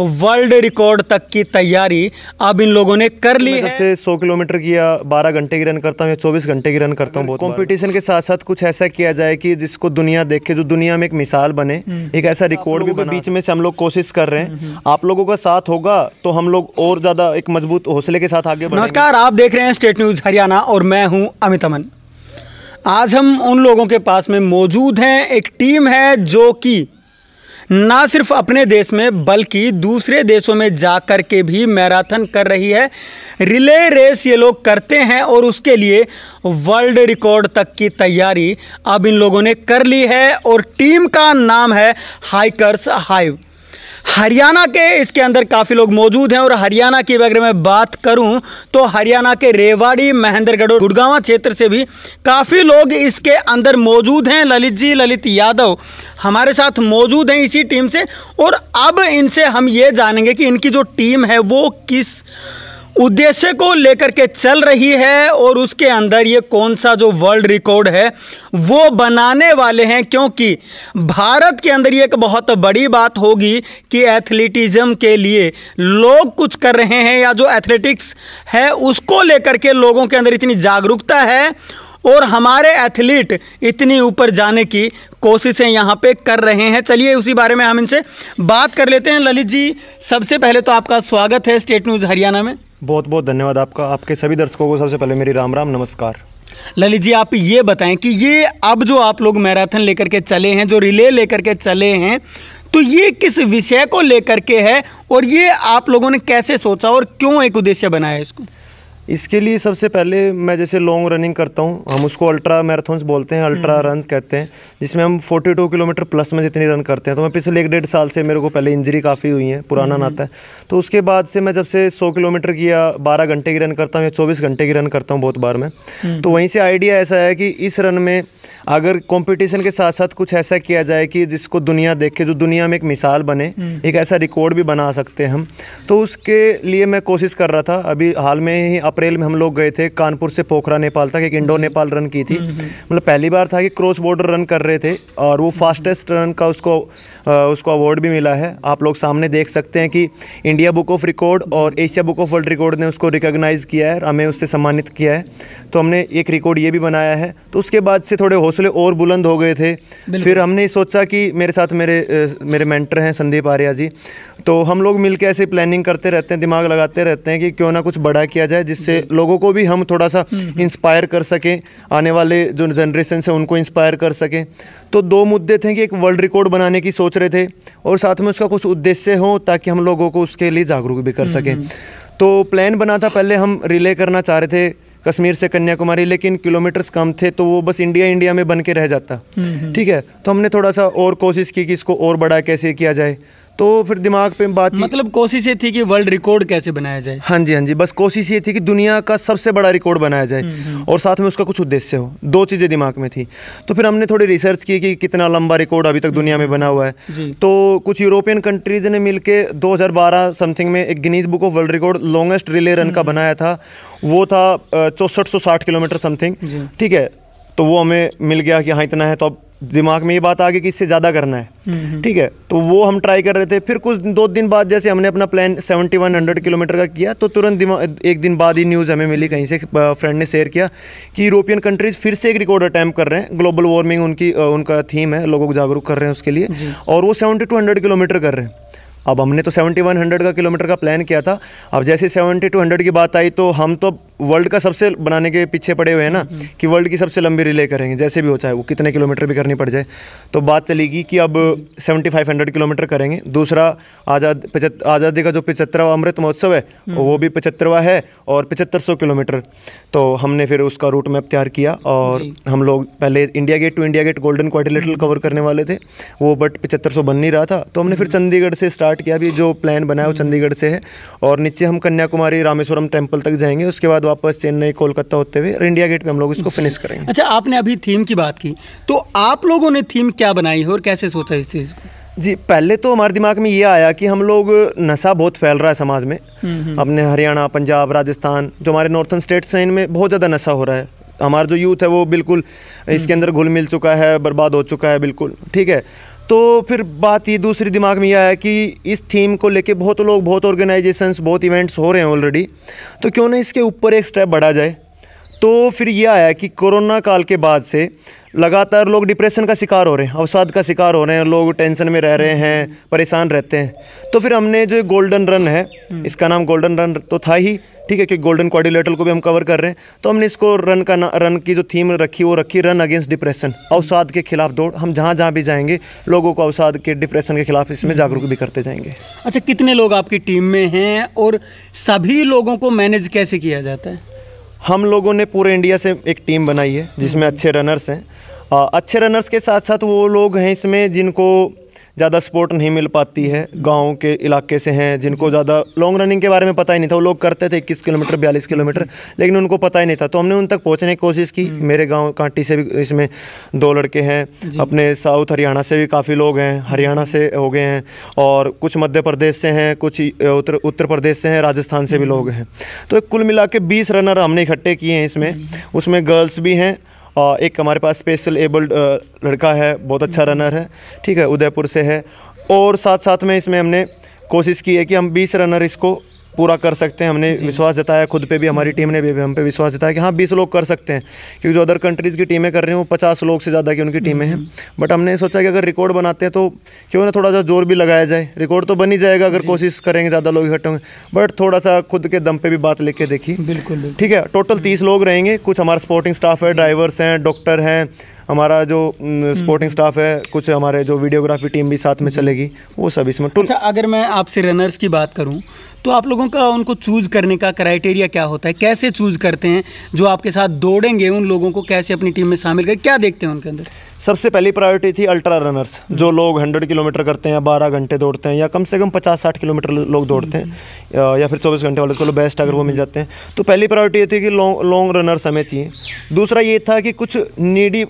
World record तक की तैयारी अब इन लोगों ने कर ली है सबसे 100 किलोमीटर की या 12 घंटे की रन करता हूँ या 24 घंटे की रन करता हूँ कंपटीशन के साथ साथ कुछ ऐसा किया जाए कि जिसको दुनिया देखे जो दुनिया में एक मिसाल बने एक ऐसा रिकॉर्ड भी बना बीच में से हम लोग कोशिश कर रहे हैं आप लोगों का साथ होगा तो हम लोग और ज़्यादा एक मजबूत हौसले के साथ आगे नमस्कार आप देख रहे हैं स्टेट न्यूज़ हरियाणा और मैं हूँ अमित अमन आज हम उन लोगों के पास में मौजूद हैं एक टीम है जो कि ना सिर्फ अपने देश में बल्कि दूसरे देशों में जा कर के भी मैराथन कर रही है रिले रेस ये लोग करते हैं और उसके लिए वर्ल्ड रिकॉर्ड तक की तैयारी अब इन लोगों ने कर ली है और टीम का नाम है हाइकर्स हाइव हरियाणा के इसके अंदर काफ़ी लोग मौजूद हैं और हरियाणा की अगर मैं बात करूं तो हरियाणा के रेवाड़ी महेंद्रगढ़ और गुड़गावा क्षेत्र से भी काफ़ी लोग इसके अंदर मौजूद हैं ललित जी ललित यादव हमारे साथ मौजूद हैं इसी टीम से और अब इनसे हम ये जानेंगे कि इनकी जो टीम है वो किस उद्देश्य को लेकर के चल रही है और उसके अंदर ये कौन सा जो वर्ल्ड रिकॉर्ड है वो बनाने वाले हैं क्योंकि भारत के अंदर ये एक बहुत बड़ी बात होगी कि एथलीटिज्म के लिए लोग कुछ कर रहे हैं या जो एथलेटिक्स है उसको लेकर के लोगों के अंदर इतनी जागरूकता है और हमारे एथलीट इतनी ऊपर जाने की कोशिशें यहाँ पे कर रहे हैं चलिए उसी बारे में हम इनसे बात कर लेते हैं ललित जी सबसे पहले तो आपका स्वागत है स्टेट न्यूज़ हरियाणा में बहुत बहुत धन्यवाद आपका आपके सभी दर्शकों को सबसे पहले मेरी राम राम नमस्कार ललित जी आप ये बताएं कि ये अब जो आप लोग मैराथन लेकर के चले हैं जो रिले लेकर के चले हैं तो ये किस विषय को लेकर के है और ये आप लोगों ने कैसे सोचा और क्यों एक उद्देश्य बनाया इसको इसके लिए सबसे पहले मैं जैसे लॉन्ग रनिंग करता हूँ हम उसको अल्ट्रा मैराथन्स बोलते हैं अल्ट्रा हम्म। रन कहते हैं जिसमें हम 42 किलोमीटर प्लस में जितनी रन करते हैं तो मैं पिछले एक डेढ़ साल से मेरे को पहले इंजरी काफ़ी हुई है पुराना हम्म। नाता है तो उसके बाद से मैं जब से 100 किलोमीटर की या बारह घंटे की रन करता हूँ या चौबीस घंटे की रन करता हूँ बहुत बार में हम्म। तो वहीं से आइडिया ऐसा है कि इस रन में अगर कंपटीशन के साथ साथ कुछ ऐसा किया जाए कि जिसको दुनिया देखे जो दुनिया में एक मिसाल बने हम्म। एक ऐसा रिकॉर्ड भी बना सकते हैं हम तो उसके लिए मैं कोशिश कर रहा था अभी हाल में ही अप्रैल में हम लोग गए थे कानपुर से पोखरा नेपाल तक एक इंडो नेपाल रन की थी हम्म, हम्म। मतलब पहली बार था कि क्रॉस बॉर्डर रन कर रहे थे और वो फास्टेस्ट रन का उसको उसको अवार्ड भी मिला है आप लोग सामने देख सकते हैं कि इंडिया बुक ऑफ रिकॉर्ड और Asia book of world record ने उसको रिकॉग्नाइज़ किया है हमें उससे सम्मानित किया है तो हमने एक रिकॉर्ड ये भी बनाया है तो उसके बाद से थोड़े हमारे हौसले और बुलंद हो गए थे फिर हमने सोचा कि मेरे साथ मेरे मेरे मेंटर हैं संदीप आर्या जी तो हम लोग मिलकर ऐसे प्लानिंग करते रहते हैं दिमाग लगाते रहते हैं कि क्यों ना कुछ बड़ा किया जाए जिससे लोगों को भी हम थोड़ा सा इंस्पायर हम्म, हम्म। कर सकें आने वाले जो जनरेशन से उनको इंस्पायर कर सकें तो दो मुद्दे थे कि एक वर्ल्ड रिकॉर्ड बनाने की सोच रहे थे और साथ में उसका कुछ उद्देश्य हो ताकि हम लोगों को उसके लिए जागरूक भी कर हम्म, सकें तो प्लान बना था पहले हम रिले करना चाह रहे थे कश्मीर से कन्याकुमारी लेकिन किलोमीटर्स कम थे तो वो बस इंडिया इंडिया में बन के रह जाता हम्म, हम्म। ठीक है तो हमने थोड़ा सा और कोशिश की कि इसको और बड़ा कैसे किया जाए तो फिर दिमाग पे बात मतलब कोशिश ये थी कि वर्ल्ड रिकॉर्ड कैसे बनाया जाए हाँ जी हाँ जी बस कोशिश ये थी कि दुनिया का सबसे बड़ा रिकॉर्ड बनाया जाए हम्म, हम्म। और साथ में उसका कुछ उद्देश्य हो दो चीज़ें दिमाग में थी तो फिर हमने थोड़ी रिसर्च की कि कितना लंबा रिकॉर्ड अभी तक हम्म, दुनिया में बना हुआ है तो कुछ यूरोपियन कंट्रीज ने मिल के समथिंग में एक Guinness book of world record longest relay run का बनाया था वो था चौंसठ किलोमीटर समथिंग ठीक है तो वो हमें मिल गया कि हाँ इतना है तो अब दिमाग में ये बात आ गई कि इससे ज़्यादा करना है हम्म, हम्म। ठीक है तो वो हम ट्राई कर रहे थे फिर कुछ दो दिन बाद जैसे हमने अपना plan seventy one hundred kilometre का किया तो तुरंत एक दिन बाद ही न्यूज़ हमें मिली कहीं से फ्रेंड ने शेयर किया कि यूरोपियन कंट्रीज़ फिर से एक रिकॉर्ड अटैम्प कर रहे हैं ग्लोबल वार्मिंग उनकी उनका थीम है लोगों को जागरूक कर रहे हैं उसके लिए और वो सेवेंटी किलोमीटर कर रहे हैं अब हमने तो 7100 का किलोमीटर का प्लान किया था अब जैसे 7200 की बात आई तो हम तो वर्ल्ड का सबसे बनाने के पीछे पड़े हुए हैं ना कि वर्ल्ड की सबसे लंबी रिले करेंगे जैसे भी हो चाहे वो कितने किलोमीटर भी करनी पड़ जाए तो बात चलेगी कि अब सेवेंटी फाइव हंड्रेड किलोमीटर करेंगे दूसरा आज़ाद आज़ादी का जो पचहत्तरवा अमृत महोत्सव है हम्म। वो भी पचहत्तरवा है और पचहत्तर सौ किलोमीटर तो हमने फिर उसका रूट मैप तैयार किया और हम लोग पहले India Gate to India Gate Golden Quadrilateral cover करने वाले थे वो बट पचहत्तर सौ बन नहीं रहा था तो हमने फिर हम्म। चंडीगढ़ से स्टार्ट किया अभी जो प्लान बनाया वो चंडीगढ़ से है और नीचे हम कन्याकुमारी रामेश्वरम टेम्पल तक जाएंगे उसके बाद वापस चेन्नई कोलकाता होते हुए इंडिया गेट पे हम लोग इसको फिनिश करेंगे अच्छा आपने अभी थीम की बात की तो आप लोगों ने थीम क्या बनाई है और कैसे सोचा इस चीज़ को जी पहले तो हमारे दिमाग में ये आया कि हम लोग नशा बहुत फैल रहा है समाज में अपने हरियाणा पंजाब राजस्थान जो हमारे नॉर्थन स्टेट्स हैं इनमें बहुत ज़्यादा नशा हो रहा है हमारा जो यूथ है वो बिल्कुल हम्म। इसके अंदर घुल मिल चुका है बर्बाद हो चुका है बिल्कुल ठीक है तो फिर बात ये दूसरी दिमाग में यह आया कि इस थीम को लेके बहुत लोग बहुत ऑर्गेनाइजेशंस बहुत इवेंट्स हो रहे हैं ऑलरेडी तो क्यों ना इसके ऊपर एक स्टेप बढ़ा जाए तो फिर ये आया कि कोरोना काल के बाद से लगातार लोग डिप्रेशन का शिकार हो रहे हैं अवसाद का शिकार हो रहे हैं लोग टेंशन में रह रहे हैं परेशान रहते हैं तो फिर हमने जो गोल्डन रन है इसका नाम गोल्डन रन तो था ही ठीक है कि गोल्डन क्वारिलेटल को भी हम कवर कर रहे हैं तो हमने इसको रन का ना रन की जो थीम रखी वो रखी रन अगेंस्ट डिप्रेशन अवसाद के खिलाफ दौड़ हम जहाँ जहाँ भी जाएंगे लोगों को अवसाद के डिप्रेशन के खिलाफ इसमें जागरूक भी करते जाएंगे अच्छा कितने लोग आपकी टीम में हैं और सभी लोगों को मैनेज कैसे किया जाता है हम लोगों ने पूरे इंडिया से एक टीम बनाई है जिसमें अच्छे रनर्स हैं अच्छे रनर्स के साथ साथ वो लोग हैं इसमें जिनको ज़्यादा सपोर्ट नहीं मिल पाती है गाँव के इलाके से हैं जिनको ज़्यादा लॉन्ग रनिंग के बारे में पता ही नहीं था वो लोग करते थे इक्कीस किलोमीटर बयालीस किलोमीटर लेकिन उनको पता ही नहीं था तो हमने उन तक पहुँचने की कोशिश की हम्म। मेरे गाँव कांटी से भी इसमें दो लड़के हैं अपने साउथ हरियाणा से भी काफ़ी लोग हैं हरियाणा से हो गए हैं और कुछ मध्य प्रदेश से हैं कुछ उत्तर उत्तर प्रदेश से हैं राजस्थान से भी हम्म। लोग हैं तो कुल मिला के बीस रनर हमने इकट्ठे किए हैं इसमें हम्म। उसमें गर्ल्स भी हैं एक हमारे पास स्पेशल एबल्ड लड़का है बहुत अच्छा रनर हम्म। है ठीक है उदयपुर से है और साथ साथ में इसमें हमने कोशिश की है कि हम बीस रनर इसको पूरा कर सकते हैं हमने विश्वास जताया खुद पे भी हमारी टीम ने भी हम पे विश्वास जताया कि हाँ बीस लोग कर सकते हैं क्योंकि जो अदर कंट्रीज़ की टीमें कर रही हैं वो पचास लोग से ज़्यादा की उनकी टीमें हैं बट हम्म। हमने सोचा कि अगर रिकॉर्ड बनाते हैं तो क्यों ना थोड़ा सा जोर भी लगाया जाए रिकॉर्ड तो बन ही जाएगा अगर कोशिश करेंगे ज़्यादा लोग इकट्ठे होंगे बट थोड़ा सा खुद के दम पर भी बात लेके देखी बिल्कुल ठीक है टोटल तीस लोग रहेंगे कुछ हमारा स्पोर्टिंग स्टाफ है ड्राइवर्स हैं डॉक्टर हैं हमारा जो स्पोर्टिंग हम्म। स्टाफ है कुछ हमारे जो वीडियोग्राफी टीम भी साथ में चलेगी वो सब इसमें अच्छा अगर मैं आपसे रनर्स की बात करूँ तो आप लोगों का उनको चूज़ करने का क्राइटेरिया क्या होता है कैसे चूज़ करते हैं जो आपके साथ दौड़ेंगे उन लोगों को कैसे अपनी टीम में शामिल कर क्या देखते हैं उनके अंदर सबसे पहली प्रायोरिटी थी अल्ट्रा रनर्स जो हम्म। लोग 100 किलोमीटर करते हैं या 12 घंटे दौड़ते हैं या कम से कम 50-60 किलोमीटर लोग दौड़ते हैं या फिर 24 घंटे वाले चलो बेस्ट अगर वो मिल जाते हैं तो पहली प्रायोरिटी ये थी कि लॉन्ग लॉन्ग रनर्स हमें चाहिए दूसरा ये था कि कुछ नीडी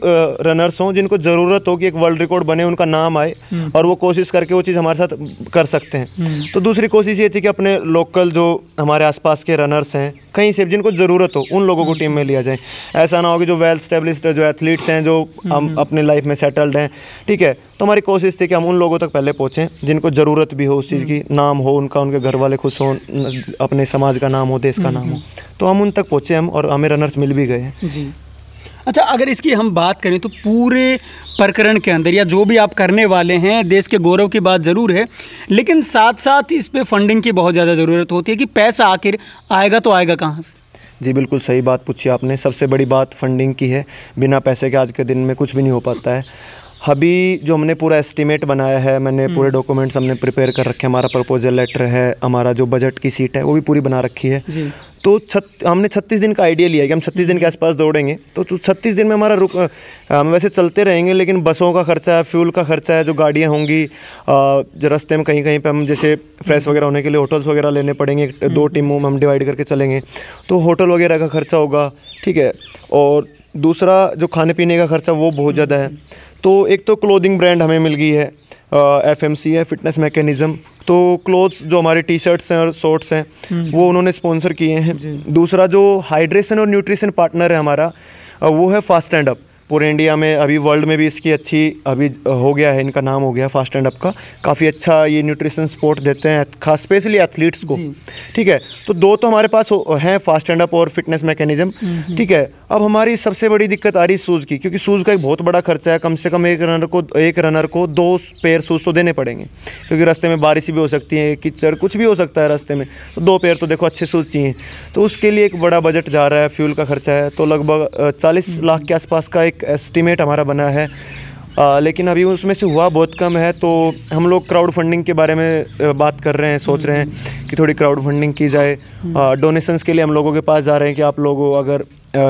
रनर्स हों जिनको ज़रूरत हो कि एक वर्ल्ड रिकॉर्ड बने उनका नाम आए हम्म। और वो कोशिश करके वो चीज़ हमारे साथ कर सकते हैं हम्म। तो दूसरी कोशिश ये थी कि अपने लोकल जो हमारे आसपास के रनर्स हैं कहीं से जिनको ज़रूरत हो उन लोगों को टीम में लिया जाए ऐसा ना हो कि जो वेल स्टेब्लिश जो एथलीट्स हैं जो हम अपने अपनी लाइफ में सेटल्ड हैं ठीक है तो हमारी कोशिश थी कि हम उन लोगों तक पहले पहुँचें जिनको ज़रूरत भी हो उस चीज़ की नाम हो उनका उनके घर वाले खुश हों अपने समाज का नाम हो देश का नाम हो हम्म, हम्म। तो हम उन तक पहुँचे हम और हमें रनर्स मिल भी गए जी अच्छा अगर इसकी हम बात करें तो पूरे प्रकरण के अंदर या जो भी आप करने वाले हैं देश के गौरव की बात ज़रूर है लेकिन साथ साथ इस पर फंडिंग की बहुत ज़्यादा ज़रूरत होती है कि पैसा आखिर आएगा तो आएगा कहाँ से जी बिल्कुल सही बात पूछी आपने सबसे बड़ी बात फंडिंग की है बिना पैसे के आज के दिन में कुछ भी नहीं हो पाता है अभी जो हमने पूरा एस्टिमेट बनाया है मैंने हम्म। पूरे डॉक्यूमेंट्स हमने प्रिपेयर कर रखे हैं हमारा प्रपोजल लेटर है हमारा जो बजट की सीट है वो भी पूरी बना रखी है तो छत हमने छत्तीस दिन का आइडिया लिया कि हम छत्तीस दिन के आसपास दौड़ेंगे तो छत्तीस दिन में हमारा रुक हम वैसे चलते रहेंगे लेकिन बसों का खर्चा है फ्यूल का खर्चा है जो गाड़ियाँ होंगी जो रास्ते में कहीं कहीं पर हम जैसे फ्रेश वगैरह होने के लिए होटल्स वगैरह लेने पड़ेंगे दो टीमों हम्म। में हम डिवाइड करके चलेंगे तो होटल वगैरह का खर्चा होगा ठीक है और दूसरा जो खाने पीने का खर्चा वो बहुत ज़्यादा है तो एक तो क्लोदिंग ब्रांड हमें मिल गई है एफ एम सी है फिटनेस मैकेनिज़्म तो क्लोथ्स जो हमारे टी शर्ट्स हैं और शॉर्ट्स हैं हम्म। वो उन्होंने स्पॉन्सर किए हैं दूसरा जो हाइड्रेशन और न्यूट्रिशन पार्टनर है हमारा वो है फास्ट एंड अप पूरे इंडिया में अभी वर्ल्ड में भी इसकी अच्छी अभी हो गया है इनका नाम हो गया फास्ट एंड अप का काफ़ी अच्छा ये न्यूट्रिशन स्पोर्ट देते हैं खास स्पेशली एथलीट्स को ठीक है तो दो तो हमारे पास हैं फास्ट एंड अप और फिटनेस मैकेनिज्म ठीक है अब हमारी सबसे बड़ी दिक्कत आ रही शूज़ की क्योंकि शूज़ का एक बहुत बड़ा खर्चा है कम से कम एक रनर को एक रनर को दो पेयर शूज़ तो देने पड़ेंगे क्योंकि रास्ते में बारिश भी हो सकती है कीचड़ कुछ भी हो सकता है रास्ते में तो दो पेयर तो देखो अच्छे शूज़ चाहिए तो उसके लिए एक बड़ा बजट जा रहा है फ्यूल का खर्चा है तो लगभग चालीस हम्म। लाख के आसपास का एक एक एस्टिमेट हमारा बना है आ, लेकिन अभी उसमें से हुआ बहुत कम है तो हम लोग क्राउड फंडिंग के बारे में बात कर रहे हैं सोच रहे हैं कि थोड़ी क्राउड फंडिंग की जाए डोनेशंस के लिए हम लोगों के पास जा रहे हैं कि आप लोगों अगर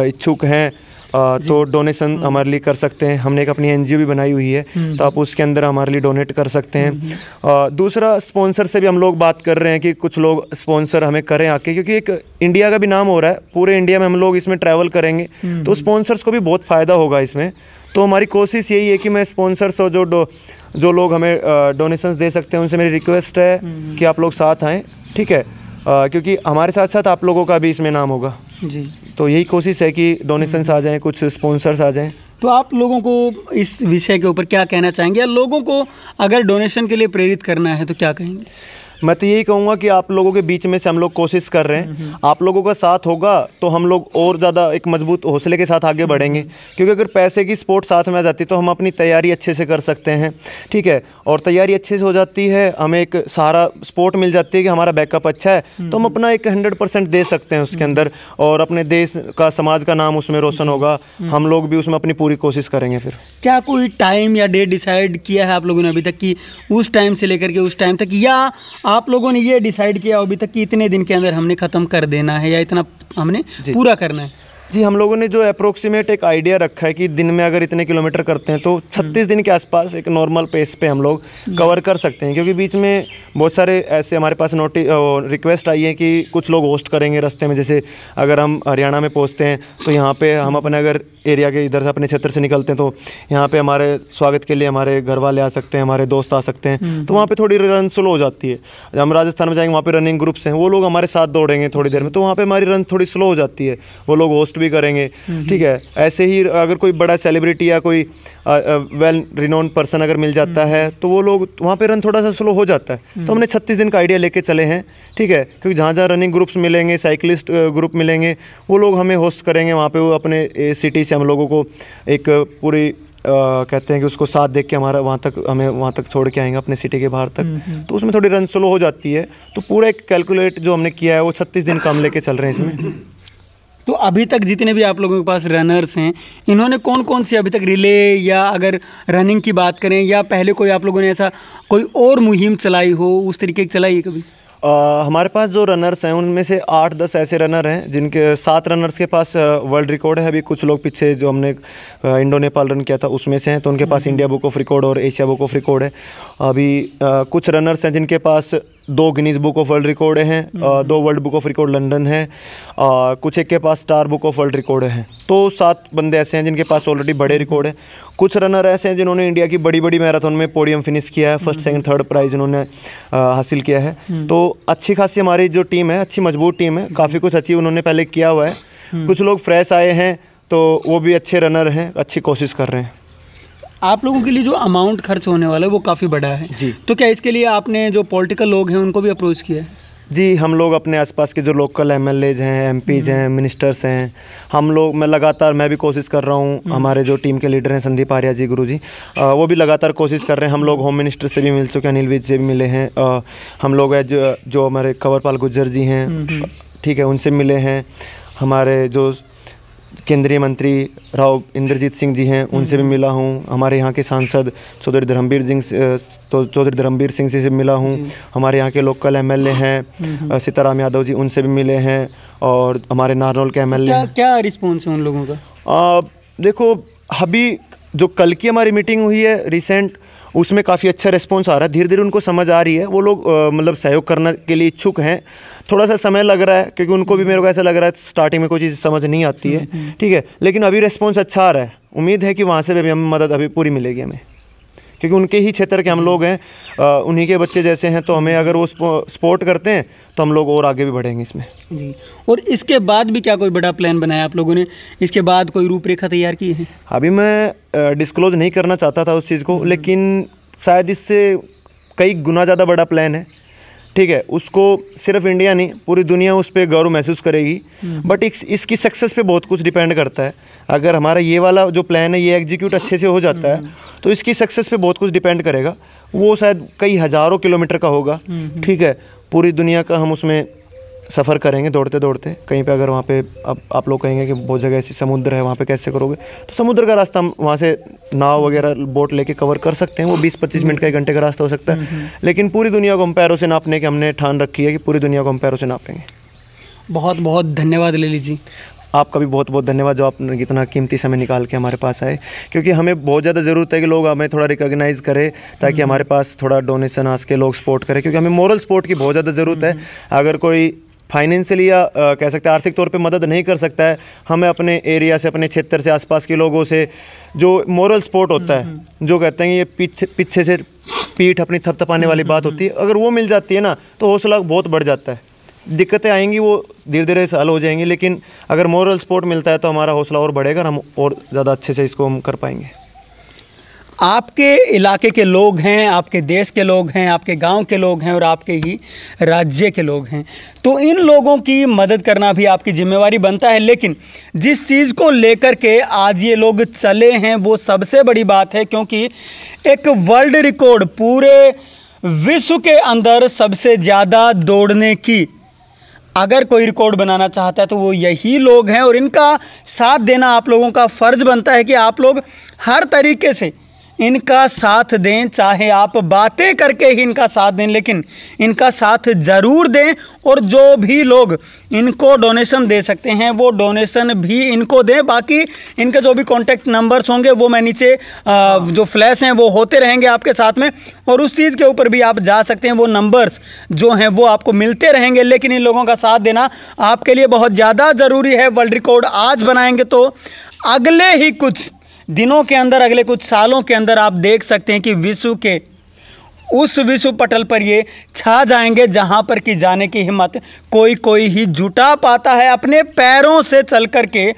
इच्छुक हैं तो डोनेशन हम्म। हमारे लिए कर सकते हैं हमने एक अपनी एन भी बनाई हुई है हम्म। तो आप उसके अंदर हमारे लिए डोनेट कर सकते हैं हम्म, दूसरा स्पॉन्सर से भी हम लोग बात कर रहे हैं कि कुछ लोग स्पॉन्सर हमें करें आके क्योंकि एक इंडिया का भी नाम हो रहा है पूरे इंडिया में हम लोग इसमें ट्रैवल करेंगे तो स्पॉन्सर्स को भी बहुत फ़ायदा होगा इसमें तो हमारी कोशिश यही है कि मैं स्पॉन्सर्स और जो डो जो लोग हमें डोनेशंस दे सकते हैं उनसे मेरी रिक्वेस्ट है कि आप लोग साथ आएँ ठीक है क्योंकि हमारे साथ साथ आप लोगों का भी इसमें नाम होगा जी तो यही कोशिश है कि डोनेशंस आ जाएँ कुछ स्पॉन्सर्स आ जाएँ तो आप लोगों को इस विषय के ऊपर क्या कहना चाहेंगे या लोगों को अगर डोनेशन के लिए प्रेरित करना है तो क्या कहेंगे मैं तो यही कहूँगा कि आप लोगों के बीच में से हम लोग कोशिश कर रहे हैं आप लोगों का साथ होगा तो हम लोग और ज़्यादा एक मजबूत हौसले के साथ आगे बढ़ेंगे क्योंकि अगर पैसे की स्पोर्ट साथ में आ जाती है तो हम अपनी तैयारी अच्छे से कर सकते हैं ठीक है और तैयारी अच्छे से हो जाती है हमें एक सारा सपोर्ट मिल जाती है कि हमारा बैकअप अच्छा है तो हम अपना एक हंड्रेड दे सकते हैं उसके अंदर और अपने देश का समाज का नाम उसमें रोशन होगा हम्म। हम लोग भी उसमें अपनी पूरी कोशिश करेंगे फिर क्या कोई टाइम या डेट डिसाइड किया है आप लोगों ने अभी तक कि उस टाइम से लेकर के उस टाइम तक या आप लोगों ने ये डिसाइड किया अभी तक कि इतने दिन के अंदर हमने ख़त्म कर देना है या इतना हमने पूरा करना है जी हम लोगों ने जो अप्रोक्सीमेट एक आइडिया रखा है कि दिन में अगर इतने किलोमीटर करते हैं तो 36 हम्म। दिन के आसपास एक नॉर्मल पेस पे हम लोग कवर कर सकते हैं क्योंकि बीच में बहुत सारे ऐसे हमारे पास नोटि रिक्वेस्ट आई है कि कुछ लोग होस्ट करेंगे रास्ते में जैसे अगर हम हरियाणा में पहुँचते हैं तो यहाँ पर हम अपने अगर एरिया के इधर से अपने क्षेत्र से निकलते हैं तो यहाँ पे हमारे स्वागत के लिए हमारे घर वाले आ सकते हैं हमारे दोस्त आ सकते हैं हम्म। तो वहाँ पे थोड़ी रन स्लो हो जाती है हम राजस्थान में जाएंगे वहाँ पे रनिंग ग्रुप्स हैं वो लोग हमारे साथ दौड़ेंगे थोड़ी देर में तो वहाँ पे हमारी रन थोड़ी स्लो हो जाती है वो लोग होस्ट भी करेंगे हम्म। ठीक है ऐसे ही अगर कोई बड़ा सेलिब्रिटी या कोई वेल रिनोन पर्सन अगर मिल जाता हम्म। है तो वो लोग तो वहाँ पर रन थोड़ा सा स्लो हो जाता है तो हमने छत्तीस दिन का आइडिया लेके चले हैं ठीक है क्योंकि जहाँ जहाँ रनिंग ग्रुप्स मिलेंगे साइकिलिस्ट ग्रुप मिलेंगे वो लोग हमें होस्ट करेंगे वहाँ पर वो अपने सिटी से हम लोगों को एक पूरी कहते हैं कि उसको साथ देख के हमारा वहाँ तक हमें वहाँ तक छोड़ के आएंगे अपने सिटी के बाहर तक हम्म, हम्म। तो उसमें थोड़ी रन स्लो हो जाती है तो पूरा एक कैलकुलेट जो हमने किया है वो छत्तीस दिन कम लेके चल रहे हैं इसमें तो अभी तक जितने भी आप लोगों के पास रनर्स हैं इन्होंने कौन कौन से अभी तक रिले या अगर रनिंग की बात करें या पहले कोई आप लोगों ने ऐसा कोई और मुहिम चलाई हो उस तरीके की चलाई है कभी आ, हमारे पास जो रनर्स हैं उनमें से आठ दस ऐसे रनर हैं जिनके सात रनर्स के पास वर्ल्ड रिकॉर्ड है अभी कुछ लोग पीछे जो हमने इंडो नेपाल रन किया था उसमें से हैं तो उनके पास इंडिया बुक ऑफ रिकॉर्ड और एशिया बुक ऑफ रिकॉर्ड है अभी आ, कुछ रनर्स हैं जिनके पास दो Guinness book of world record हैं हम्म। दो world book of record London है कुछ एक के पास star book of world record हैं तो सात बंदे ऐसे हैं जिनके पास ऑलरेडी बड़े रिकॉर्ड हैं कुछ रनर ऐसे हैं जिन्होंने इंडिया की बड़ी बड़ी मैराथन में पोडियम फिनिश किया है फर्स्ट सेकंड थर्ड प्राइज इन्होंने हासिल किया है हम्म। तो अच्छी खासी हमारी जो टीम है अच्छी मजबूत टीम है काफ़ी कुछ अच्छी उन्होंने पहले किया हुआ है हम्म। कुछ लोग फ्रेश आए हैं तो वो भी अच्छे रनर हैं अच्छी कोशिश कर रहे हैं आप लोगों के लिए जो अमाउंट खर्च होने वाला है वो काफ़ी बड़ा है जी तो क्या इसके लिए आपने जो पॉलिटिकल लोग हैं उनको भी अप्रोच किया है जी हम लोग अपने आसपास के जो लोकल एम एल एज हैं एम पीज हैं मिनिस्टर्स हम्म। हैं हम लोग मैं लगातार मैं भी कोशिश कर रहा हूँ हम्म। हमारे जो टीम के लीडर हैं संदीप आर्या जी गुरु जी आ, वो भी लगातार कोशिश कर रहे हैं हम लोग होम मिनिस्टर से भी मिल चुके हैं अनिल विज से भी मिले हैं आ, हम लोग जो, जो हमारे कंवरपाल गुज्जर जी हैं हम्म, ठीक है उनसे मिले हैं हमारे जो केंद्रीय मंत्री राव इंद्रजीत सिंह जी हैं उनसे भी हम्म। मिला हूँ हमारे यहाँ के सांसद चौधरी धर्मवीर सिंह तो चौधरी धर्मवीर सिंह जी से मिला हूँ हमारे यहाँ के लोकल एम हैं हम्म। सीताराम यादव जी उनसे भी मिले हैं और हमारे नारनौल के एम एल क्या, क्या रिस्पॉन्स है उन लोगों का आ, देखो अभी जो कल की हमारी मीटिंग हुई है रिसेंट उसमें काफ़ी अच्छा रिस्पॉन्स आ रहा है धीरे धीरे उनको समझ आ रही है वो लोग मतलब सहयोग करने के लिए इच्छुक हैं थोड़ा सा समय लग रहा है क्योंकि उनको भी मेरे को ऐसा लग रहा है स्टार्टिंग में कोई चीज़ समझ नहीं आती है हम्म, हम्म। ठीक है लेकिन अभी रिस्पॉन्स अच्छा आ रहा है उम्मीद है कि वहाँ से भी हमें मदद अभी पूरी मिलेगी हमें क्योंकि उनके ही क्षेत्र के हम लोग हैं उन्हीं के बच्चे जैसे हैं तो हमें अगर वो सपोर्ट करते हैं तो हम लोग और आगे भी बढ़ेंगे इसमें जी और इसके बाद भी क्या कोई बड़ा प्लान बनाया आप लोगों ने इसके बाद कोई रूपरेखा तैयार की है अभी मैं डिस्क्लोज नहीं करना चाहता था उस चीज़ को लेकिन शायद इससे कई गुना ज़्यादा बड़ा प्लान है ठीक है उसको सिर्फ इंडिया नहीं पूरी दुनिया उस पर गौरव महसूस करेगी बट इस, इसकी सक्सेस पे बहुत कुछ डिपेंड करता है अगर हमारा ये वाला जो प्लान है ये एग्जीक्यूट अच्छे से हो जाता है तो इसकी सक्सेस पे बहुत कुछ डिपेंड करेगा वो शायद कई हज़ारों किलोमीटर का होगा हम्म, हम्म। ठीक है पूरी दुनिया का हम उसमें सफ़र करेंगे दौड़ते दौड़ते कहीं पे अगर वहाँ पे आप आप लोग कहेंगे कि बहुत जगह ऐसी समुद्र है वहाँ पे कैसे करोगे तो समुद्र का रास्ता हम वहाँ से नाव वगैरह बोट लेके कवर कर सकते हैं वो 20-25 मिनट का एक घंटे का रास्ता हो सकता है हम्म, हम्म। लेकिन पूरी दुनिया को पैरों से नापने की हमने ठान रखी है कि पूरी दुनिया को पैरों से नापेंगे बहुत बहुत धन्यवाद ले जी आपका भी बहुत बहुत धन्यवाद जो आप इतना कीमती समय निकाल के हमारे पास आए क्योंकि हमें बहुत ज़्यादा ज़रूरत है कि लोग हमें थोड़ा रिकॉग्नाइज़ करें ताकि हम्म। हमारे पास थोड़ा डोनेशन आ सके लोग सपोर्ट करें क्योंकि हमें मॉरल सपोर्ट की बहुत ज़्यादा ज़रूरत है अगर कोई फाइनेंशियली या कह सकते हैं आर्थिक तौर पे मदद नहीं कर सकता है हमें अपने एरिया से अपने क्षेत्र से आसपास के लोगों से जो मॉरल सपोर्ट होता है हम्म। जो कहते हैं ये पीछे पीछे से पीठ अपनी थपथपाने वाली बात हम्म, होती है हम्म। अगर वो मिल जाती है ना तो हौसला बहुत बढ़ जाता है दिक्कतें आएंगी वो धीरे धीरे हल हो जाएंगी लेकिन अगर मॉरल सपोर्ट मिलता है तो हमारा हौसला और बढ़ेगा हम और ज़्यादा अच्छे से इसको हम कर पाएंगे आपके इलाके के लोग हैं आपके देश के लोग हैं आपके गांव के लोग हैं और आपके ही राज्य के लोग हैं तो इन लोगों की मदद करना भी आपकी जिम्मेवारी बनता है लेकिन जिस चीज़ को लेकर के आज ये लोग चले हैं वो सबसे बड़ी बात है क्योंकि एक वर्ल्ड रिकॉर्ड पूरे विश्व के अंदर सबसे ज़्यादा दौड़ने की अगर कोई रिकॉर्ड बनाना चाहता है तो वो यही लोग हैं और इनका साथ देना आप लोगों का फ़र्ज़ बनता है कि आप लोग हर तरीके से इनका साथ दें चाहे आप बातें करके ही इनका साथ दें लेकिन इनका साथ ज़रूर दें और जो भी लोग इनको डोनेशन दे सकते हैं वो डोनेशन भी इनको दें बाकी इनके जो भी कॉन्टैक्ट नंबर्स होंगे वो मैं नीचे जो फ्लैश हैं वो होते रहेंगे आपके साथ में और उस चीज़ के ऊपर भी आप जा सकते हैं वो नंबर्स जो हैं वो आपको मिलते रहेंगे लेकिन इन लोगों का साथ देना आपके लिए बहुत ज़्यादा ज़रूरी है वर्ल्ड रिकॉर्ड आज बनाएंगे तो अगले ही कुछ दिनों के अंदर अगले कुछ सालों के अंदर आप देख सकते हैं कि विश्व के उस विश्व पटल पर ये छा जाएंगे जहाँ पर कि जाने की हिम्मत कोई कोई ही जुटा पाता है अपने पैरों से चल कर के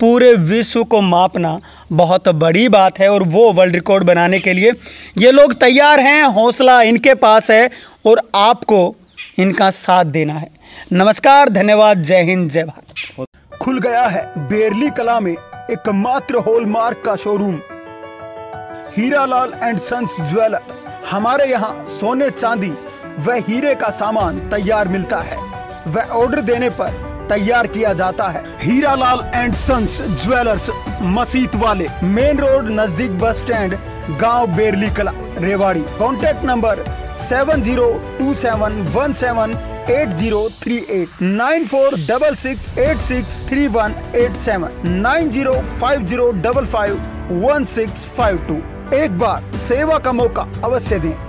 पूरे विश्व को मापना बहुत बड़ी बात है और वो वर्ल्ड रिकॉर्ड बनाने के लिए ये लोग तैयार हैं हौसला इनके पास है और आपको इनका साथ देना है नमस्कार धन्यवाद जय हिंद जय भारत खुल गया है बेरली कला में एकमात्र हॉलमार्क का showroom Hiralal and sons jeweller हमारे यहाँ सोने चांदी व हीरे का सामान तैयार मिलता है वह ऑर्डर देने पर तैयार किया जाता है हीरालाल एंड सन्स ज्वेलर्स मसीत वाले मेन रोड नजदीक बस स्टैंड गांव Berli Kala Rewari contact number seven zero two seven one seven eight zero three eight nine four double six eight six three one eight seven nine zero five zero double five one six five two एक बार सेवा का मौका अवश्य दें